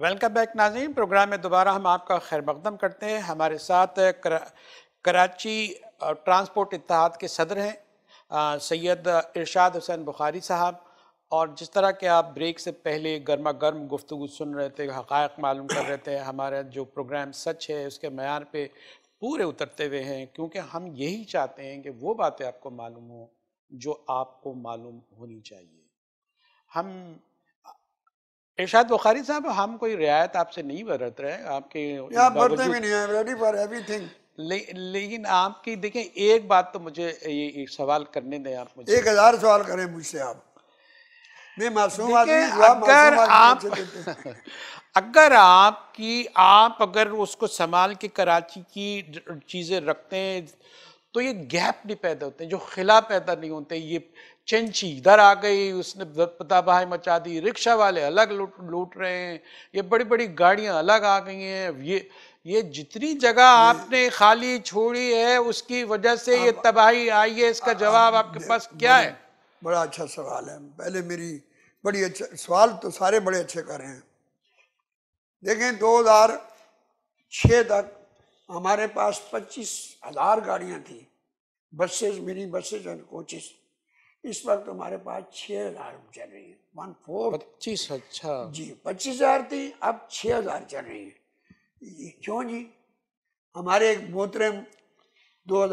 Welcome back Nazim programme में दोबारा हम आपका खैर मकदम करते हैं हमारे साथ करा, कराची ट्रांसपोर्ट इतिहाद के सदर हैं सैयद इरशाद हुसैन बुखारी साहब और जिस तरह के आप ब्रेक से पहले गर्मा गर्म गुफ्तु सुन रहे थे हक़ मालूम कर रहे थे हमारा जो प्रोग्राम सच है उसके मैार पर पूरे उतरते हुए हैं क्योंकि हम यही चाहते हैं कि वो बातें आपको मालूम हों जो आपको मालूम होनी चाहिए हम इर्शाद बुखारी साहब हम कोई रियायत आपसे नहीं बरत रहे आपके भी नहीं फॉर एवरीथिंग ले, लेकिन आपकी देखें एक बात तो मुझे ये, ये सवाल करने दें आप मुझे एक हजार सवाल करें मुझसे आप मैं मासूम अगर आप अगर आपकी आप अगर उसको संभाल के कराची की चीज़ें रखते हैं तो ये गैप नहीं पैदा होते जो खिला पैदा नहीं होते ये चेंची इधर आ गई उसने पताबाई मचा दी रिक्शा वाले अलग लूट लूट रहे हैं ये बड़ी बड़ी गाड़ियां अलग आ गई हैं ये ये जितनी जगह आपने खाली छोड़ी है उसकी वजह से ये तबाही आई है इसका जवाब आपके पास क्या है बड़ा अच्छा सवाल है पहले मेरी बड़ी अच्छा सवाल तो सारे बड़े अच्छे कर रहे हैं देखें 2006 तक हमारे पास पच्चीस हज़ार गाड़ियाँ थी buses mini buses and coaches इस वक्त हमारे पास छह हजार चल रही है वन फोर पच्चीस अच्छा जी पच्चीस हजार थी अब छह हजार चल रही है क्यों जी हमारे एक मोहतरम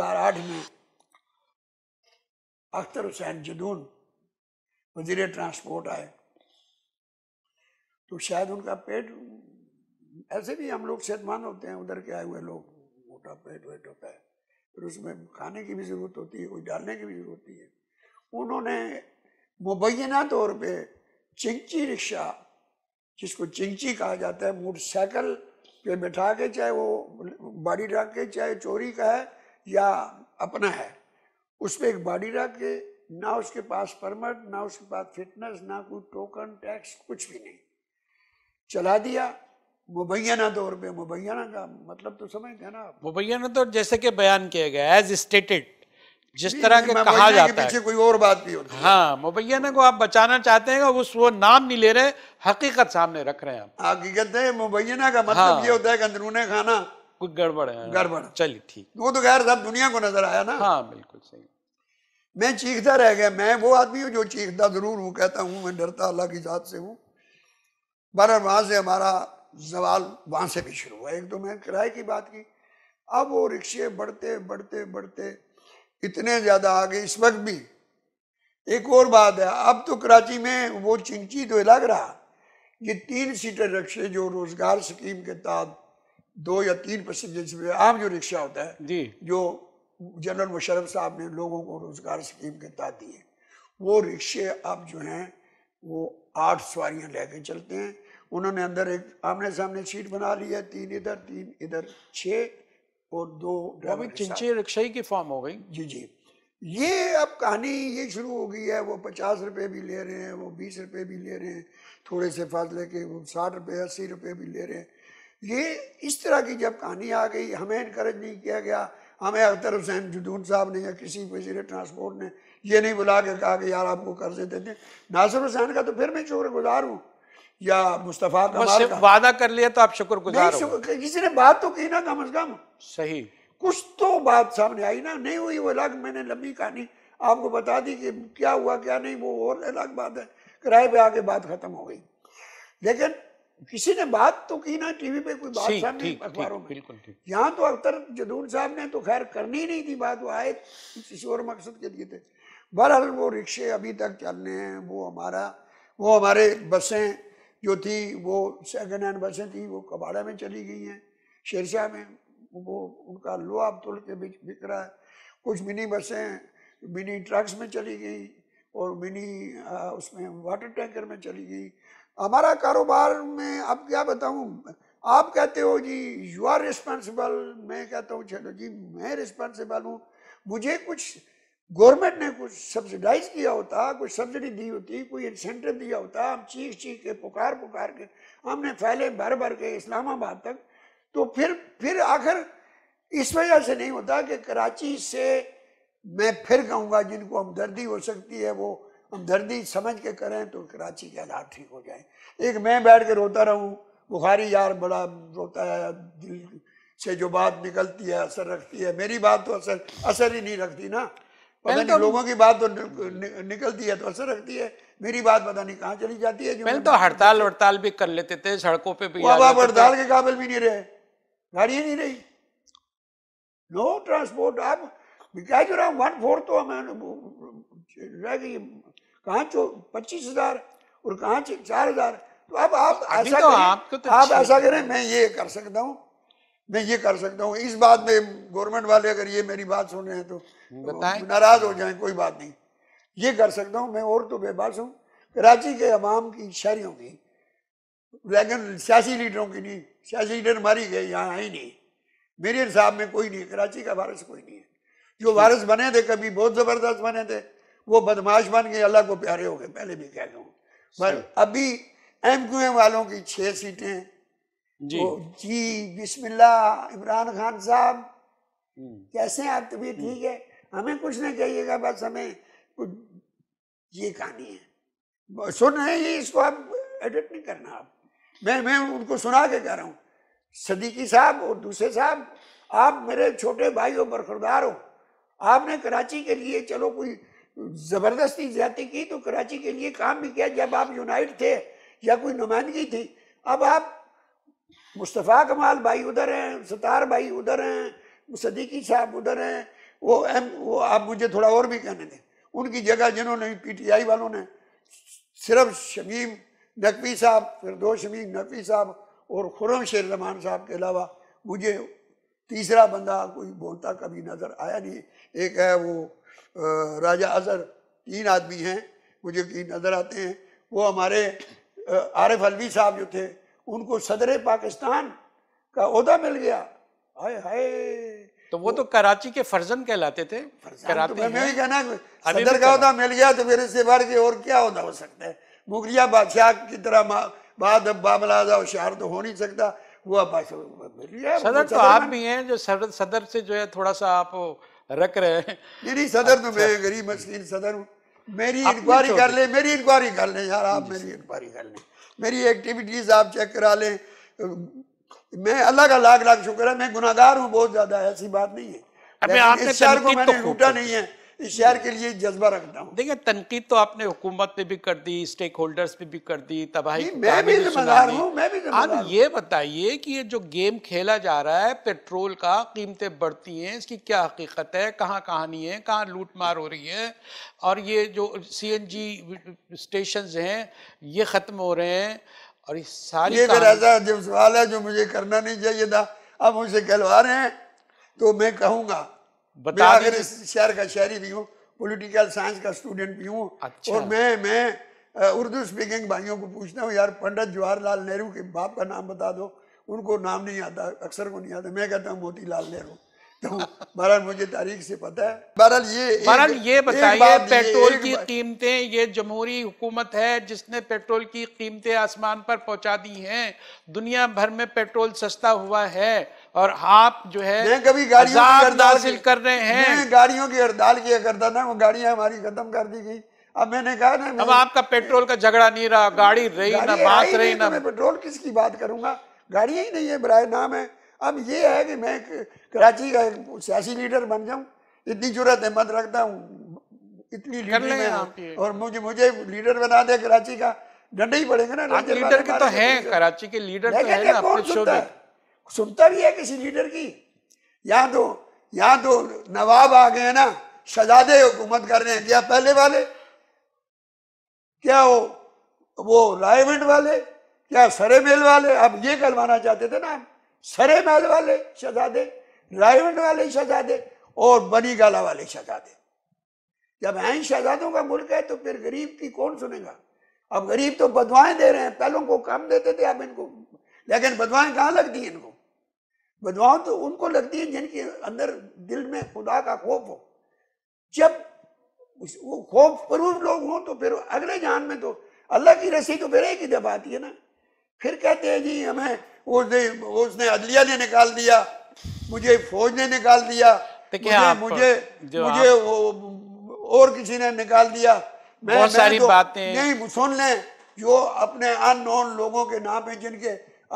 आठ में अख्तर हुसैन जदून वजीर ट्रांसपोर्ट आए तो शायद उनका पेट ऐसे भी हम लोग सेहतमंद होते हैं उधर के आए हुए लोग मोटा पेट वेट होता है फिर उसमें खाने की भी ज़रूरत होती है कुछ डालने की भी ज़रूरत होती है उन्होंने मुबैना तौर पे चिंची रिक्शा जिसको चिंची कहा जाता है मोटरसाइकिल पे बैठा के चाहे वो बाड़ी रख के चाहे चोरी का है या अपना है उस पर एक बाड़ी रख के ना उसके पास परमिट ना उसके पास फिटनेस ना कोई टोकन टैक्स कुछ भी नहीं चला दिया मुबैना दौर पर मुबैना का मतलब तो समझते हैं ना मुबैना दौर तो जैसे कि बयान किया गया एज स्टेटेड जिस तरह के कहा जाता है कोई और बात भी होती हाँ मुबैना को आप बचाना चाहते हैं उस वो नाम नहीं ले रहे हकीकत सामने रख रहे हैं आप हकीकत है मुबैना का मतलब हाँ। ये होता है कि अंदरून खाना कुछ गड़बड़ है गड़बड़ चलिए ठीक वो तो खैर सब दुनिया को नजर आया ना हाँ बिल्कुल सही मैं चीखता रह गया मैं वो आदमी हूँ जो चीखता ज़रूर हूँ कहता हूँ मैं डरता अल्लाह की ज़ात से हूँ बहर वहाँ से हमारा जवाल वहाँ से भी शुरू हुआ एक तो मैं किराए की बात की अब वो रिक्शे बढ़ते बढ़ते बढ़ते इतने ज़्यादा आगे इस वक्त भी एक और बात है अब तो कराची में वो चिंची तो लग रहा ये तीन सीटर रिक्शे जो रोजगार स्कीम के तहत दो या तीन पैसेंजर आम जो रिक्शा होता है जी जो जनरल मुशरफ साहब ने लोगों को रोजगार स्कीम के तहत दिए वो रिक्शे अब जो हैं वो आठ सवारियां लेके चलते हैं उन्होंने अंदर एक आमने सामने सीट बना ली है तीन इधर तीन इधर छः और दो ड्राइवर भी रिक्शा की फॉर्म हो गई जी जी ये अब कहानी ये शुरू हो गई है वो पचास रुपये भी ले रहे हैं वो बीस रुपये भी ले रहे हैं थोड़े से फासले के वो साठ रुपये अस्सी रुपये भी ले रहे हैं ये इस तरह की जब कहानी आ गई हमें इनक्रेज नहीं किया गया हमें अख्तर हुसैन जुदून साहब ने या किसी वजीर ट्रांसपोर्ट ने ये नहीं बुला के कहा कि यार आपको कर्जे देते नासिर हुसैन का तो फिर मैं शुक्र गुजार हूँ या मुस्तफ़ा कमाल का वादा कर लिया तो आप शुक्र किसी ने बात तो की ना कम अज कम सही कुछ तो बात सामने आई ना नहीं हुई वो अलग मैंने लंबी कहानी आपको बता दी कि क्या हुआ क्या नहीं वो और अलग बात है किराए पे आके बात खत्म हो गई लेकिन किसी ने बात तो की ना टीवी पे कोई बात सामने अखबारों में बिल्कुल यहाँ तो अख्तर जदून साहब ने तो खैर करनी नहीं थी बात वो आए किसी और मकसद के लिए थे बहरहाल वो रिक्शे अभी तक चल रहे हैं वो हमारा वो हमारे बसें जो थी वो सेकेंड हैंड बसें थी वो कबाड़ा में चली गई हैं शेरशाह में वो उनका लोहा तुल के बिक रहा है कुछ मिनी बसें मिनी ट्रक्स में चली गई और मिनी आ, उसमें वाटर टैंकर में चली गई हमारा कारोबार में अब क्या बताऊँ आप कहते हो जी यू आर रिस्पॉन्सिबल मैं कहता हूँ चलो जी मैं रिस्पॉन्सिबल हूँ मुझे कुछ गवर्नमेंट ने कुछ सब्सिडाइज किया होता कुछ सब्सिडी दी होती कोई इंसेंटिव दिया होता हम चीख चीख के पुकार पुकार के हमने फैले भर भर के इस्लामाबाद तक तो फिर फिर आखिर इस वजह से नहीं होता कि कराची से मैं फिर कहूँगा जिनको हमदर्दी हो सकती है वो हमदर्दी समझ के करें तो कराची के हालात ठीक हो जाए एक मैं बैठ के रोता रहूँ बुखारी यार बड़ा रोता है दिल से जो बात निकलती है असर रखती है मेरी बात तो असर असर ही नहीं रखती ना पता नहीं तो लोगों की बात तो निकलती है तो असर रखती है मेरी बात पता नहीं कहाँ चली जाती है पहले तो हड़ताल वड़ताल भी कर लेते थे सड़कों पे भी अब आप हड़ताल के काबिल भी नहीं रहे गाड़ी नहीं रही नो ट्रांसपोर्ट आप क्या जो रहा वन फोर्थ तो रह गई कहाँ चो पच्चीस हजार और कहाँ चार हजार तो अब आप ऐसा तो, तो आप ऐसा करें मैं ये कर सकता हूँ मैं ये कर सकता हूँ इस बात में गवर्नमेंट वाले अगर ये मेरी बात सुने हैं तो, तो नाराज हो जाए कोई बात नहीं ये कर सकता हूँ मैं और तो बेबास हूँ कराची के अवाम की शहरियों की लेकिन सियासी लीडरों की नहीं सियासी लीडर मारी गए यहाँ आई नहीं मेरे साहब में कोई नहीं कराची का वारस कोई नहीं है जो वारस बने थे कभी बहुत ज़बरदस्त बने थे वो बदमाश बन गए अल्लाह को प्यारे हो गए पहले भी कह दूँ पर अभी एम क्यू एम वालों की छः सीटें जी तो जी बिस्मिल्ला इमरान खान साहब हम्म। कैसे आप तभी हम्म। ठीक है हमें कुछ नहीं कहिएगा बस हमें कुछ ये कहानी है सुन रहे हैं इसको आप एडिट नहीं करना आप मैं मैं उनको सुना के कह रहा हूँ सदीकी साहब और दूसरे साहब आप मेरे छोटे भाई हो बरकरदार हो आपने कराची के लिए चलो कोई ज़बरदस्ती ज्यादा की तो कराची के लिए काम भी किया जब आप यूनाइट थे या कोई नुमाइंदगी थी अब आप मुस्तफ़ा कमाल भाई उधर हैं सतार भाई उधर हैं सदीकी साहब उधर हैं वो एम वो आप मुझे थोड़ा और भी कहने दें उनकी जगह जिन्होंने पीटीआई वालों ने सिर्फ शमीम नकवी साहब फिर दो शमीम नकवी साहब और खुरम शेर रमान साहब के अलावा मुझे तीसरा बंदा कोई बोलता कभी नज़र आया नहीं एक है वो राजा अजहर तीन आदमी हैं मुझे की नज़र आते हैं वो हमारे आरिफ अलवी साहब जो थे उनको सदर पाकिस्तान का अहदा मिल गया हाय हाय तो वो तो कराची के फर्जन कहलाते थे कराची तो मैं कहना सदर का मिल गया तो मेरे से के और क्या हो सकता है मुगलिया बादशाह की तरह बाद बाबलाजा होशियार तो हो नहीं सकता हुआ सदर तो आप भी हैं जो सदर सदर से जो है थोड़ा सा आप रख रहे हैं मेरी सदर तो मैं अच्छा। गरीब मशीन सदर हूँ मेरी इंक्वायरी कर ले मेरी इंक्वायरी कर ले यार आप मेरी इंक्वायरी कर लें मेरी एक्टिविटीज़ आप चेक करा लें मैं अलग अलग लाख शुक्र है मैं गुनागार हूँ बहुत ज़्यादा ऐसी बात नहीं है आपने शहर को तो मैंने लूटा नहीं है इस शहर के लिए जज्बा रखता हूँ देखिए तनकीद तो आपने हुकूमत पे भी कर दी स्टेक होल्डर्स पे भी कर दी तबाही मैं भी जिम्मेदार हूँ मैं भी आप ये बताइए कि ये जो गेम खेला जा रहा है पेट्रोल का कीमतें बढ़ती हैं इसकी क्या हकीकत है कहाँ कहानी है कहाँ लूट मार हो रही है और ये जो सी एन जी स्टेशन हैं ये ख़त्म हो रहे हैं और ये सारी ये मेरा ऐसा जो सवाल है जो मुझे करना नहीं चाहिए था अब मुझे कहलवा रहे हैं तो मैं कहूँगा बता अगर इस शहर का शहरी भी हूँ पॉलिटिकल साइंस का स्टूडेंट भी हूँ अच्छा। और मैं मैं उर्दू स्पीकिंग भाइयों को पूछता हूँ यार पंडित जवाहरलाल नेहरू के बाप का नाम बता दो उनको नाम नहीं आता अक्सर को नहीं आता मैं कहता हूँ मोतीलाल नेहरू तो बहरहाल मुझे तारीख से पता है बहरहाल ये बहरहाल ये बताइए पेट्रोल की कीमतें ये जमहूरी हुकूमत है जिसने पेट्रोल की कीमतें आसमान पर पहुंचा दी हैं दुनिया भर में पेट्रोल सस्ता हुआ है और आप जो है मैं कभी गाड़ियों कर रहे हैं मैं गाड़ियों की हड़ताल किया करता ना वो गाड़ियां हमारी खत्म कर दी गई अब मैंने कहा ना अब आपका पेट्रोल का झगड़ा नहीं रहा गाड़ी रही ना बात रही ना तो पेट्रोल किसकी बात करूंगा गाड़ियां ही नहीं है बरा नाम है अब ये है कि मैं कराची का एक सियासी लीडर बन जाऊं इतनी जरूरत हिम्मत रखता हूँ इतनी लीडर में और मुझे मुझे लीडर बना दे कराची का डंडे ही पड़ेंगे ना लीडर के तो है तो- कराची के लीडर तो है ना अपने शोबे सुनता भी है किसी लीडर की यहाँ तो यहाँ तो नवाब आ गए ना शहजादे हुकूमत कर रहे हैं क्या पहले वाले क्या वो वो रायमंड वाले क्या सरे मेल वाले अब ये करवाना चाहते थे ना सरे महल वाले शहजादे रायमंड वाले शहजादे और बनी गाला वाले शजादे जब है शहजादों का मुल्क है तो फिर गरीब की कौन सुनेगा अब गरीब तो बदवाएं दे रहे हैं पहलों को कम देते थे अब इनको लेकिन बदवाएं कहाँ लगती है इनको विधवाओं तो उनको लगती है जिनके अंदर दिल में खुदा का खौफ हो जब वो खौफ प्रूफ लोग हों तो फिर अगले जान में तो अल्लाह की रस्सी तो फिर एक ही दफा आती है ना फिर कहते हैं जी हमें उसने उसने अदलिया ने निकाल दिया मुझे फौज ने निकाल दिया तो मुझे मुझे मुझे, वो और किसी ने निकाल दिया मैं, बहुत मैं सारी तो, बातें नहीं सुन ले जो अपने अन लोगों के नाम है जिनके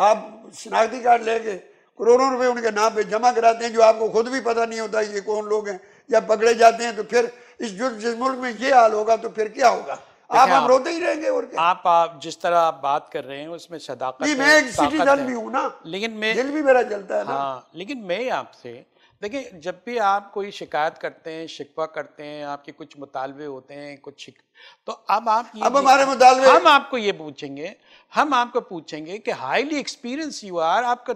आप शनाख्ती कार्ड लेके करोड़ों रुपए उनके नाम पे जमा कराते हैं जो आपको खुद भी पता नहीं होता ये कौन लोग हैं जब पकड़े जाते हैं तो फिर इस जिस मुल्क में ये हाल होगा तो फिर क्या होगा आप हम रोते ही रहेंगे और क्या आप, आप जिस तरह आप बात कर रहे हैं उसमें सदाकत है, मैं एक सिटीजन भी हूँ ना लेकिन मैं दिल भी मेरा जलता है हाँ लेकिन मैं आपसे देखिए जब भी आप कोई शिकायत करते हैं शिकवा करते हैं आपके कुछ मुतालबे होते हैं कुछ शिक... तो अब आप ये अब हमारे मुतालबे हम आपको ये पूछेंगे हम आपको पूछेंगे कि हाईली एक्सपीरियंस यू आर आपका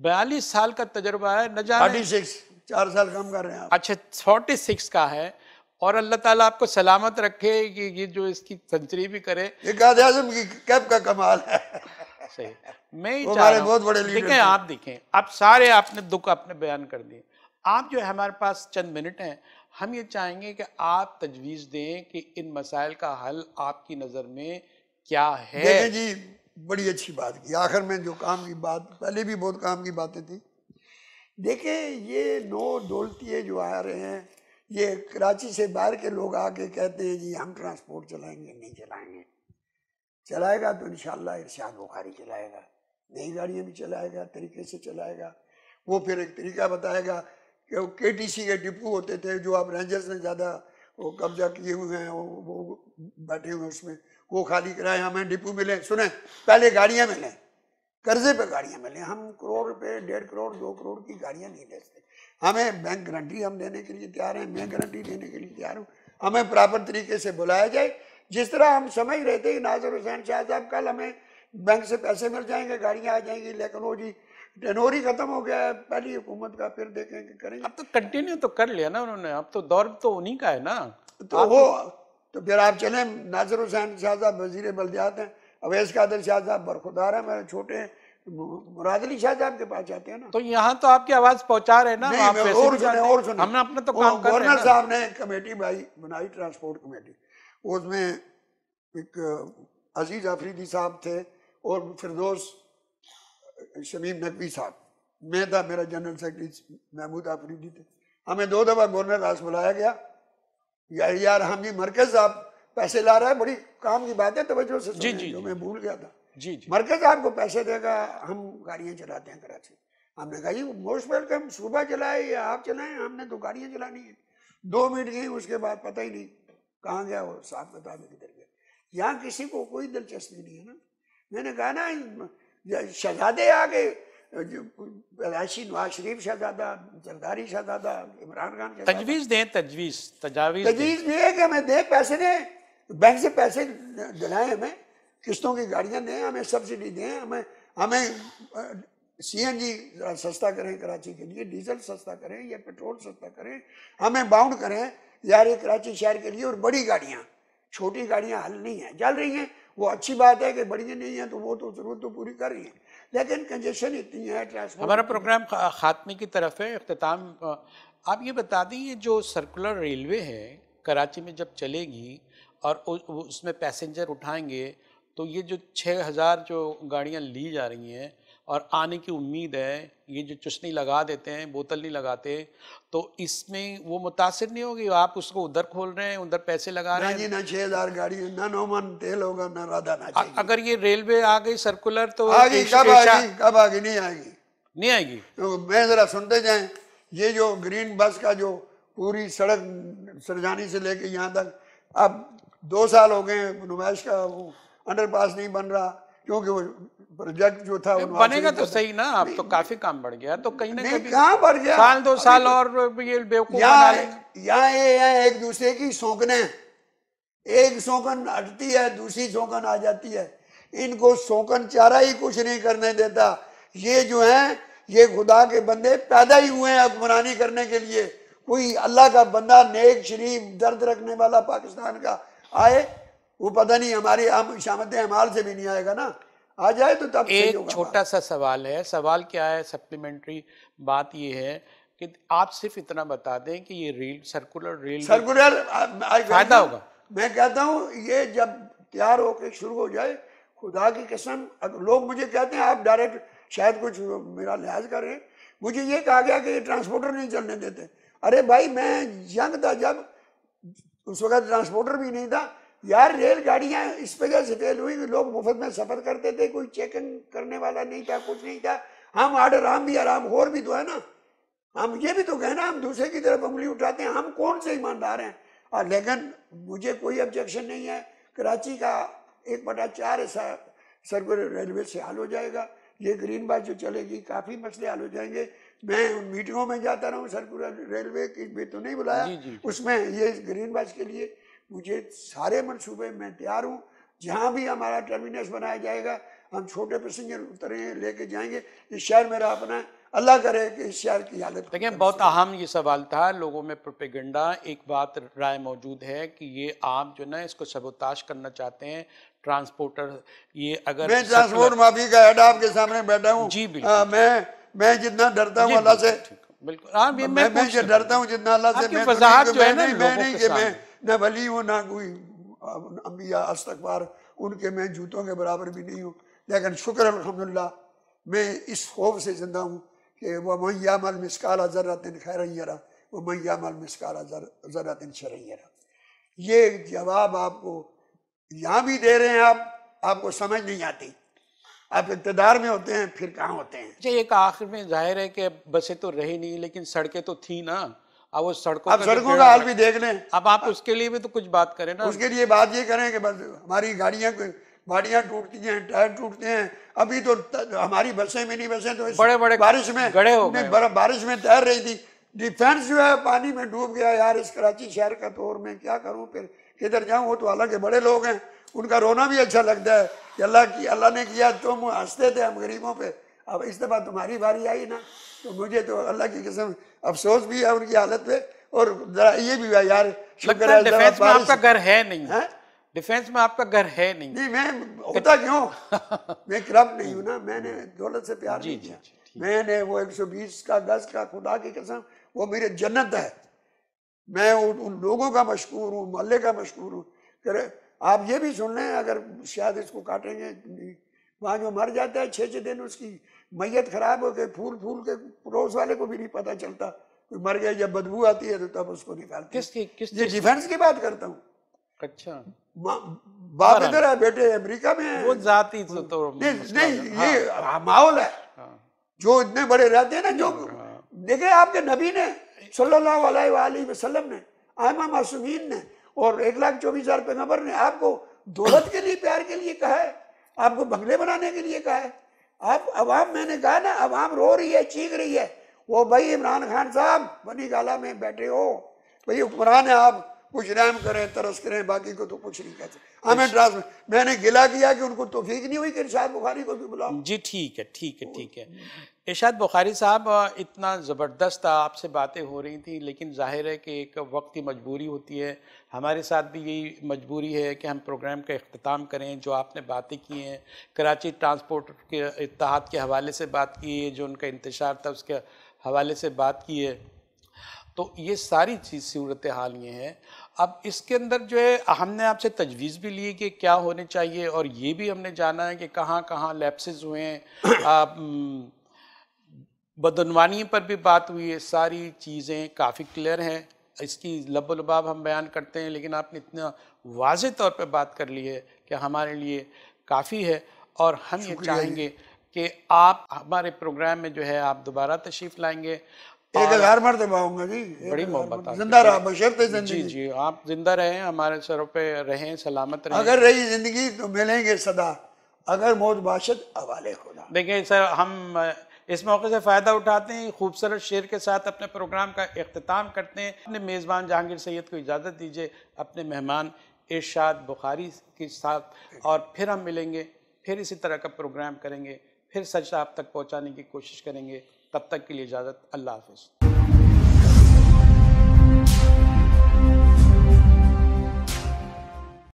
बयालीस साल का तजर्बा है न सिक्स चार साल काम कर रहे हैं आप अच्छा फोर्टी सिक्स का है और अल्लाह ताला आपको सलामत रखे कि ये जो इसकी सेंचुरी भी करे आजम की कैप का कमाल है सही मैं ही हमारे बहुत बड़े देखें आप देखें आप सारे आपने दुख अपने बयान कर दिए आप जो है हमारे पास चंद मिनट हैं हम ये चाहेंगे कि आप तजवीज़ दें कि इन मसाइल का हल आपकी नज़र में क्या है देखें जी बड़ी अच्छी बात की आखिर में जो काम की बात पहले भी बहुत काम की बातें थी देखे ये नो डोलतिए जो आ रहे हैं ये कराची से बाहर के लोग आके कहते हैं जी हम ट्रांसपोर्ट चलाएंगे नहीं चलाएंगे चलाएगा तो इन इर्शाद बुखारी चलाएगा नई गाड़ियाँ भी चलाएगा तरीके से चलाएगा वो फिर एक तरीका बताएगा कि वो के टी सी के डिपो होते थे जो आप रेंजर्स ने ज़्यादा वो कब्जा किए हुए हैं वो, वो बैठे हुए हैं उसमें वो खाली कराए हमें डिपो मिले सुने पहले गाड़ियाँ मिले कर्जे पे गाड़ियाँ मिले हम करोड़ रुपये डेढ़ करोड़ दो करोड़ की गाड़ियाँ नहीं ले सकते हमें बैंक गारंटी हम देने के लिए तैयार हैं मैं गारंटी देने के लिए तैयार हूँ हमें प्रॉपर तरीके से बुलाया जाए जिस तरह हम समझ रहे थे नाजर हुसैन शाह साहब कल हमें बैंक से पैसे मिल जाएंगे गाड़ियाँ आ जाएंगी लेकिन वो जी टेनोरी खत्म हो गया है पहली हुकूमत का फिर देखेंगे करेंगे अब तो कंटिन्यू तो कर लिया ना उन्होंने अब तो दौर तो उन्हीं का है ना तो वो तो फिर आप चले नाजर हुसैन शाहजहाँ वजीर बल्दियात हैं अवैस कादर शाह बरखुदार हैं मेरे छोटे मुरादली अली के पास जाते हैं ना तो यहाँ तो आपकी आवाज़ पहुँचा रहे ना आप और सुने और सुने हमने अपना तो काम गवर्नर साहब ने कमेटी बनाई बनाई ट्रांसपोर्ट कमेटी उसमें एक अजीज़ आफरीदी साहब थे और फिरदोस शमीम नकवी साहब मैं था मेरा जनरल सेक्रेटरी महमूद आफरीदी थे हमें दो दफ़ा गवर्नर रास बुलाया गया यार यार हम जी मरकज साहब पैसे ला रहा है बड़ी काम की बात है तवज्जो से जी जी मैं भूल गया था जी जी मरकज साहब को पैसे देगा हम गाड़ियां चलाते हैं कराची हमने कहा जी मोस्ट वेलकम सुबह चलाए या आप चलाएं हमने तो गाड़ियां चलानी है दो मिनट गई उसके बाद पता ही नहीं कहाँ गया वो साहब बता दो किधर गया यहाँ किसी को कोई दिलचस्पी नहीं है ना मैंने कहा ना शहजादे आ गए पैदाइशी नवाज शरीफ शाहजादा जरदारी शहजादा इमरान खान तजवीज़ दें तजवीज़ तजावीज़ तजवीज़ दे कि हमें दे पैसे दें बैंक से पैसे दिलाए हमें किस्तों की गाड़ियाँ दें हमें सब्सिडी दें हमें हमें सी एन जी सस्ता करें कराची के लिए डीजल सस्ता करें या पेट्रोल सस्ता करें हमें बाउंड करें यार ये कराची शहर के लिए और बड़ी गाड़ियाँ छोटी गाड़ियाँ हल नहीं हैं जल रही हैं वो अच्छी बात है कि बड़ी नहीं है तो वो तो ज़रूरत तो पूरी कर रही हैं लेकिन कंजेशन इतनी है ट्रांसपोर्ट हमारा प्रोग्राम ख़ात्मे की तरफ है अख्ताम आप ये बता दें ये जो सर्कुलर रेलवे है कराची में जब चलेगी और उसमें पैसेंजर उठाएंगे तो ये जो छः हज़ार जो गाड़ियाँ ली जा रही हैं और आने की उम्मीद है ये जो चुस्नी लगा देते हैं बोतल नहीं लगाते तो इसमें वो मुतासर नहीं होगी आप उसको उधर खोल रहे हैं उधर पैसे लगा रहे हैं ना छह हजार गाड़ी ना नोमन तेल होगा ना राधा ना अगर ये रेलवे आ गई सर्कुलर तो आ गई कब आएगी कब आएगी नहीं आएगी नहीं आएगी तो मैं जरा सुनते जाए ये जो ग्रीन बस का जो पूरी सड़क सरजानी से लेके यहाँ तक अब दो साल हो गए नुमाइश का वो अंडर नहीं बन रहा क्योंकि वो प्रोजेक्ट जो था बनेगा तो, तो सही ना अब तो काफी काम बढ़ गया तो कहीं ना कहीं कहाँ बढ़ गया साल दो साल तो और ये बेवकूफ यहाँ एक दूसरे की सौंकने एक सौकन हटती है दूसरी सौकन आ जाती है इनको सौकन चारा ही कुछ नहीं करने देता ये जो है ये खुदा के बंदे पैदा ही हुए हैं हुक्मरानी करने के लिए कोई अल्लाह का बंदा नेक शरीफ दर्द रखने वाला पाकिस्तान का आए वो पता नहीं हमारी आम शामत हमाल से भी नहीं आएगा ना आ जाए तो तब एक छोटा सा सवाल है सवाल क्या है सप्लीमेंट्री बात ये है कि आप सिर्फ इतना बता दें कि ये रील सर्कुलर रील सर्कुलर फायदा होगा मैं कहता हूँ ये जब तैयार होकर शुरू हो जाए खुदा की कसम लोग मुझे कहते हैं आप डायरेक्ट शायद कुछ मेरा लिहाज कर रहे हैं मुझे ये कहा गया कि ये ट्रांसपोर्टर नहीं चलने देते अरे भाई मैं यंग था जब उस वक्त ट्रांसपोर्टर भी नहीं था यार रेलगाड़ियाँ इस वजह से फेल हुई लोग मुफ्त में सफ़र करते थे कोई चेकिंग करने वाला नहीं था कुछ नहीं था हम आर्डर हम भी आराम और भी तो है ना हम ये भी तो कहना हम दूसरे की तरफ उंगली उठाते हैं हम कौन से ईमानदार हैं और लेकिन मुझे कोई ऑब्जेक्शन नहीं है कराची का एक बटा चार ऐसा सर्कुलर रेलवे से हल हो जाएगा ये ग्रीन बस जो चलेगी काफ़ी मसले हल हो जाएंगे मैं उन मीटिंगों में जाता रहा हूँ सर्कुलर रेलवे की भी तो नहीं बुलाया उसमें ये ग्रीन बस के लिए मुझे सारे मनसूबे मैं तैयार हूँ जहाँ भी हमारा टर्मिनस बनाया जाएगा हम छोटे पैसेंजर उतरे लेके जाएंगे इस शहर मेरा अपना है अल्लाह करे कि इस शहर की हालत देखिए बहुत अहम ये सवाल था लोगों में प्रोपेगेंडा एक बात राय मौजूद है कि ये आप जो ना इसको सबोताश करना चाहते हैं ट्रांसपोर्टर ये अगर मैं ट्रांसपोर्ट माफी का हेड आपके सामने बैठा हूँ जी बिल्कुल हाँ, मैं मैं जितना डरता हूँ अल्लाह से बिल्कुल हाँ, मैं डरता हूँ जितना अल्लाह से मैं वजाहत मैं नहीं कि मैं न वली हूँ ना कोई अम्बिया अस्तकबार उनके मैं जूतों के बराबर भी नहीं हूँ लेकिन शुक्र अलहमदिल्ला मैं इस खौफ से ज़िंदा हूँ कि वह मैया मैयामल मिसकाला ज़र्रतिन खैरैरा व मैयामल मिसकाला तिन शरैरा ये जवाब आपको यहाँ भी दे रहे हैं आप आपको समझ नहीं आती आप इकतदार में होते हैं फिर कहाँ होते हैं अच्छा एक आखिर में जाहिर है कि बसें तो रही नहीं लेकिन सड़कें तो थी ना अब वो सड़कों अब तो सड़कों का हाल भी देख लें अब आप उसके लिए भी तो कुछ बात करें ना उसके लिए बात ये करें कि बस हमारी गाड़ियाँ गाड़ियाँ टूटती हैं टायर टूटते हैं अभी तो हमारी बसें मिनी बसें तो बड़े बड़े बारिश में गड़े हो बारिश में तैर रही थी डिफेंस जो है पानी में डूब गया यार इस कराची शहर का तो में मैं क्या करूँ फिर किधर जाऊँ वो तो हालांकि बड़े लोग हैं उनका रोना भी अच्छा लगता है कि अल्लाह की अल्लाह ने किया तुम हंसते थे हम गरीबों पर अब इस दफ़ा तुम्हारी बारी आई ना तो मुझे तो अल्लाह की कसम अफसोस भी है उनकी हालत पे और ये भी है यार डिफेंस में आपका घर है नहीं है डिफेंस में आपका घर है नहीं नहीं मैं होता क्यों मैं क्रम नहीं हूँ ना मैंने दौलत से प्यार नहीं किया मैंने वो 120 का 10 का खुदा की कसम वो मेरे जन्नत है मैं उन, उन लोगों का मशहूर हूँ मोहल्ले का मशहूर हूँ आप ये भी सुन लें अगर शायद इसको काटेंगे वहाँ जो मर जाता है छः छः दिन उसकी मैयत खराब हो गई फूल फूल के पड़ोस वाले को भी नहीं पता चलता कोई मर गया जब बदबू आती है तो तब उसको निकालते किसकी किस ये डिफेंस की बात करता हूँ अच्छा बाप इधर है बेटे अमेरिका में वो जाति तो, तो नहीं, नहीं ये हाँ। हाँ, माहौल है हाँ। जो इतने बड़े रहते हैं ना जो देखे आपके नबी ने सल्लल्लाहु अलैहि वसल्लम ने आयमा मासूमीन ने और एक लाख चौबीस हजार पैगम्बर ने आपको दौलत के लिए प्यार के लिए कहा है आपको बंगले बनाने के लिए कहा है आप अवाम मैंने कहा ना अवाम रो रही है चीख रही है वो भाई इमरान खान साहब बनी गाला में बैठे हो भाई हुक्मरान है आप कुछ राम करें तरस करें बाकी को तो कुछ नहीं कहते हमें में मैंने गिला किया कि उनको तोफीक नहीं हुई कि इरशाद बुखारी को भी बुलाओ जी ठीक है ठीक है ठीक है इरशाद बुखारी साहब इतना ज़बरदस्त आपसे बातें हो रही थी लेकिन जाहिर है कि एक वक्त की मजबूरी होती है हमारे साथ भी यही मजबूरी है कि हम प्रोग्राम का अख्ताम करें जो आपने बातें की हैं कराची ट्रांसपोर्ट के इतिहाद के हवाले से बात की है जो उनका इंतजार था उसके हवाले से बात की है तो ये सारी चीज़ सूरत हाल ये है अब इसके अंदर जो है हमने आपसे तजवीज़ भी ली कि क्या होने चाहिए और ये भी हमने जाना है कि कहाँ कहाँ लैप्सेस हुए हैं बदनवानी पर भी बात हुई है सारी चीज़ें काफ़ी क्लियर हैं इसकी लबाब हम बयान करते हैं लेकिन आपने इतना वाज तौर पर बात कर ली है कि हमारे लिए काफ़ी है और हम ये चाहेंगे कि आप हमारे प्रोग्राम में जो है आप दोबारा तशरीफ़ लाएंगे एक हजार बार दबाऊंगा जी बड़ी मोहब्बत जिंदा रहा बशर्ते जिंदगी जी जी आप जिंदा रहे हमारे सरों पे रहें सलामत रहें अगर रही जिंदगी तो मिलेंगे सदा अगर मौत बाशद हवाले खुदा देखिए सर हम इस मौके से फ़ायदा उठाते हैं खूबसूरत शेर के साथ अपने प्रोग्राम का अख्ताम करते हैं अपने मेज़बान जहांगीर सैद को इजाज़त दीजिए अपने मेहमान इर्शाद बुखारी के साथ और फिर हम मिलेंगे फिर इसी तरह का प्रोग्राम करेंगे फिर सच आप तक पहुँचाने की कोशिश करेंगे तब तक के लिए इजाज़त अल्लाह हाफिज़